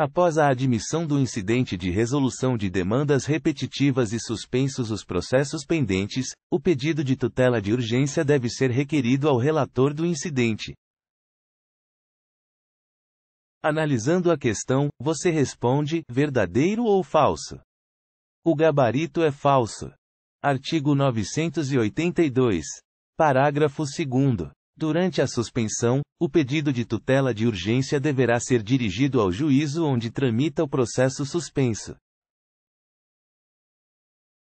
Após a admissão do incidente de resolução de demandas repetitivas e suspensos os processos pendentes, o pedido de tutela de urgência deve ser requerido ao relator do incidente. Analisando a questão, você responde: verdadeiro ou falso? O gabarito é falso. Artigo 982. Parágrafo 2. Durante a suspensão, o pedido de tutela de urgência deverá ser dirigido ao juízo onde tramita o processo suspenso.